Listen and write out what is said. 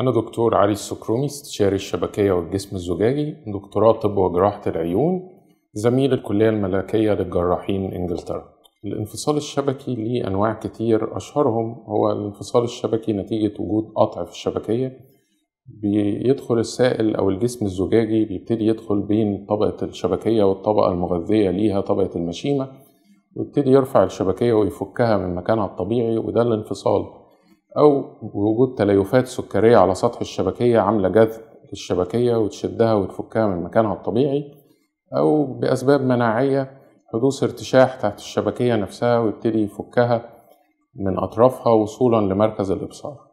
أنا دكتور علي السكرومي استشاري الشبكية والجسم الزجاجي دكتوراه طب وجراحة العيون زميل الكلية الملكية للجراحين إنجلترا الانفصال الشبكي ليه أنواع كتير أشهرهم هو الانفصال الشبكي نتيجة وجود قطع في الشبكية بيدخل السائل أو الجسم الزجاجي بيبتدي يدخل بين طبقة الشبكية والطبقة المغذية ليها طبقة المشيمة ويبتدي يرفع الشبكية ويفكها من مكانها الطبيعي وده الانفصال أو وجود تليفات سكرية على سطح الشبكية عاملة جذب للشبكية وتشدها وتفكها من مكانها الطبيعي أو بأسباب مناعية حدوث ارتشاح تحت الشبكية نفسها ويبتدي يفكها من أطرافها وصولا لمركز الإبصار